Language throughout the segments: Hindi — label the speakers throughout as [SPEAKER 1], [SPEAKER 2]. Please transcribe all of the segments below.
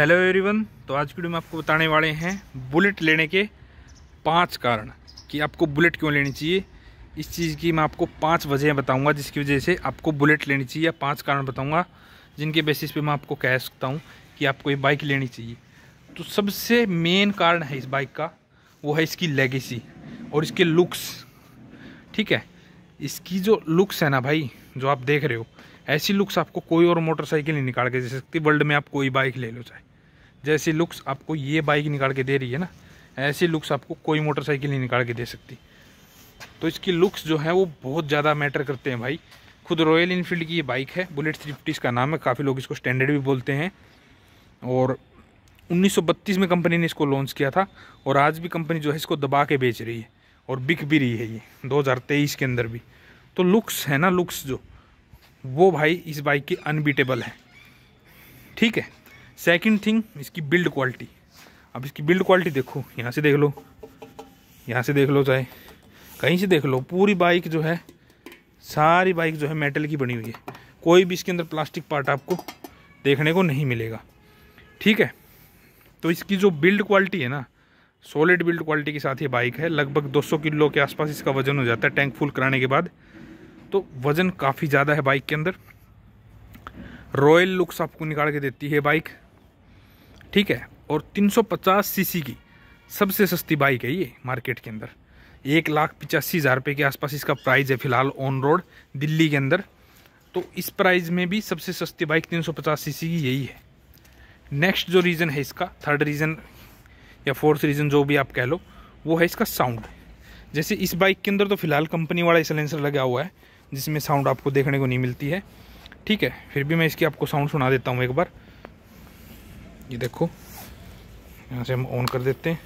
[SPEAKER 1] हेलो एवरीवन तो आज की वीडियो में आपको बताने वाले हैं बुलेट लेने के पांच कारण कि आपको बुलेट क्यों लेनी चाहिए इस चीज़ की मैं आपको पांच वजह बताऊंगा जिसकी वजह से आपको बुलेट लेनी चाहिए या पाँच कारण बताऊंगा जिनके बेसिस पे मैं आपको कह सकता हूं कि आपको ये बाइक लेनी चाहिए तो सबसे मेन कारण है इस बाइक का वो है इसकी लेगेसी और इसके लुक्स ठीक है इसकी जो लुक्स है ना भाई जो आप देख रहे हो ऐसी लुक्स आपको कोई और मोटरसाइकिल नहीं निकाल के दे सकती वर्ल्ड में आप कोई बाइक ले लो चाहे जैसी लुक्स आपको ये बाइक निकाल के दे रही है ना ऐसी लुक्स आपको कोई मोटरसाइकिल नहीं निकाल के दे सकती तो इसकी लुक्स जो है वो बहुत ज़्यादा मैटर करते हैं भाई खुद रॉयल इनफील्ड की ये बाइक है बुलेट थ्री फिफ्टी इसका नाम है काफ़ी लोग इसको स्टैंडर्ड भी बोलते हैं और 1932 में कंपनी ने इसको लॉन्च किया था और आज भी कंपनी जो है इसको दबा के बेच रही है और बिक भी रही है ये 2023 के अंदर भी तो लुक्स है ना लुक्स जो वो भाई इस बाइक की अनबीटेबल है ठीक है सेकंड थिंग इसकी बिल्ड क्वालिटी अब इसकी बिल्ड क्वालिटी देखो यहाँ से देख लो यहाँ से देख लो चाहे कहीं से देख लो पूरी बाइक जो है सारी बाइक जो है मेटल की बनी हुई है कोई भी इसके अंदर प्लास्टिक पार्ट आपको देखने को नहीं मिलेगा ठीक है तो इसकी जो बिल्ड क्वालिटी है ना सॉलिड बिल्ड क्वालिटी के साथ ये बाइक है लगभग 200 किलो के आसपास इसका वज़न हो जाता है टैंक फुल कराने के बाद तो वज़न काफ़ी ज़्यादा है बाइक के अंदर रॉयल लुक्स आपको निकाल के देती है बाइक ठीक है और 350 सीसी की सबसे सस्ती बाइक है ये मार्केट के अंदर एक लाख पिचासी हज़ार रुपये के आसपास इसका प्राइस है फिलहाल ऑन रोड दिल्ली के अंदर तो इस प्राइस में भी सबसे सस्ती बाइक 350 सीसी की यही है नेक्स्ट जो रीज़न है इसका थर्ड रीज़न या फोर्थ रीज़न जो भी आप कह लो वो है इसका साउंड जैसे इस बाइक के अंदर तो फिलहाल कंपनी वाला सिलेंसर लगा हुआ है जिसमें साउंड आपको देखने को नहीं मिलती है ठीक है फिर भी मैं इसकी आपको साउंड सुना देता हूँ एक बार ये देखो यहाँ से हम ऑन कर देते हैं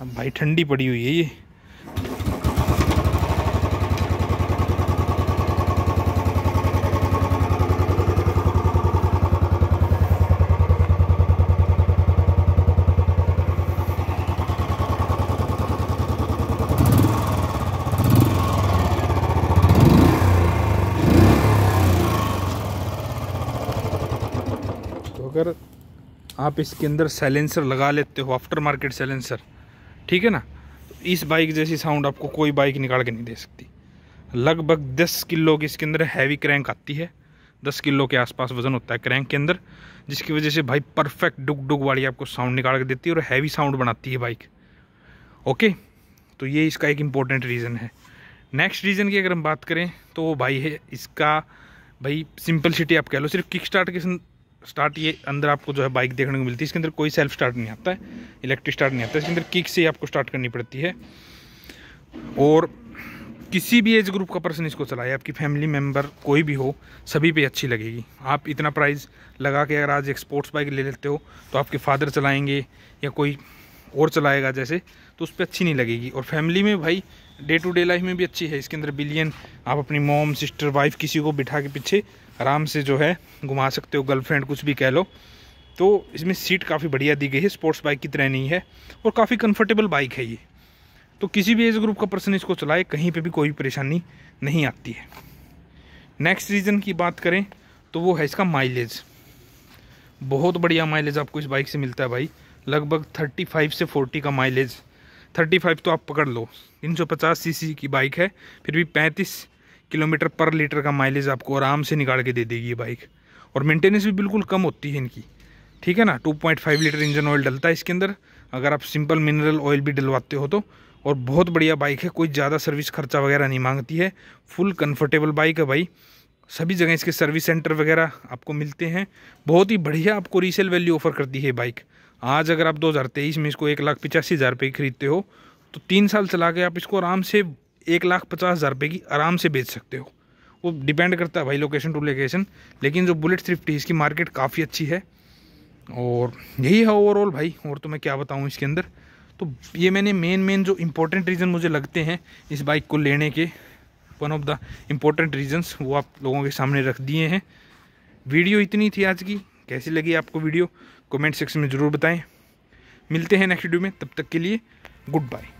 [SPEAKER 1] अब भाई ठंडी पड़ी हुई है ये अगर आप इसके अंदर सैलेंसर लगा लेते हो आफ्टर मार्केट सैलेंसर ठीक है ना तो इस बाइक जैसी साउंड आपको कोई बाइक निकाल के नहीं दे सकती लगभग 10 किलो की इसके अंदर हैवी क्रैंक आती है 10 किलो के आसपास वजन होता है क्रैंक के अंदर जिसकी वजह से भाई परफेक्ट डुक डुग वाली आपको साउंड निकाल के देती है और हैवी साउंड बनाती है बाइक ओके तो ये इसका एक इम्पोर्टेंट रीज़न है नेक्स्ट रीज़न की अगर हम बात करें तो भाई है इसका भाई सिंपल सिटी आप कह लो सिर्फ किक स्टार्ट के स्टार्ट ये अंदर आपको जो है बाइक देखने को मिलती है इसके अंदर कोई सेल्फ स्टार्ट नहीं आता है इलेक्ट्रिक स्टार्ट नहीं आता है इसके अंदर किक से ही आपको स्टार्ट करनी पड़ती है और किसी भी एज ग्रुप का पर्सन इसको चलाए आपकी फैमिली मेम्बर कोई भी हो सभी पे अच्छी लगेगी आप इतना प्राइस लगा के अगर आज एक स्पोर्ट्स बाइक ले लेते हो तो आपके फादर चलाएंगे या कोई और चलाएगा जैसे तो उस पर अच्छी नहीं लगेगी और फैमिली में भाई डे टू डे लाइफ में भी अच्छी है इसके अंदर बिलियन आप अपनी मोम सिस्टर वाइफ किसी को बिठा के पीछे आराम से जो है घुमा सकते हो गर्लफ्रेंड कुछ भी कह लो तो इसमें सीट काफ़ी बढ़िया दी गई है स्पोर्ट्स बाइक की तरह नहीं है और काफ़ी कंफर्टेबल बाइक है ये तो किसी भी एज ग्रुप का पर्सन इसको चलाए कहीं पे भी कोई परेशानी नहीं आती है नेक्स्ट रीज़न की बात करें तो वो है इसका माइलेज बहुत बढ़िया माइलेज आपको इस बाइक से मिलता है भाई लगभग 35 से 40 का माइलेज थर्टी फाइव तो आप पकड़ लो तीन सौ पचास सी की बाइक है फिर भी पैंतीस किलोमीटर पर लीटर का माइलेज आपको आराम से निकाल के दे देगी ये बाइक और मेंटेनेंस भी बिल्कुल कम होती है इनकी ठीक है ना 2.5 लीटर इंजन ऑयल डलता है इसके अंदर अगर आप सिंपल मिनरल ऑयल भी डलवाते हो तो और बहुत बढ़िया बाइक है कोई ज़्यादा सर्विस खर्चा वगैरह नहीं मांगती है फुल कम्फर्टेबल बाइक है भाई सभी जगह इसके सर्विस सेंटर वगैरह आपको मिलते हैं बहुत ही बढ़िया आपको रीसेल वैल्यू ऑफर करती है बाइक आज अगर आप 2023 में इसको एक लाख पिचासी हज़ार रुपये खरीदते हो तो तीन साल चला के आप इसको आराम से एक लाख पचास हज़ार रुपये की आराम से बेच सकते हो वो डिपेंड करता है भाई लोकेशन टू लोकेशन लेकिन जो बुलेट थ्रिफ्टी इसकी मार्केट काफ़ी अच्छी है और यही है ओवरऑल भाई और तो मैं क्या बताऊँ इसके अंदर तो ये मैंने मेन मेन जो इम्पोर्टेंट रीज़न मुझे लगते हैं इस बाइक को लेने के one of the important reasons वो आप लोगों के सामने रख दिए हैं वीडियो इतनी थी आज की कैसी लगी आपको वीडियो कमेंट सेक्शन में ज़रूर बताएं मिलते हैं नेक्स्ट वीडियो में तब तक के लिए गुड बाय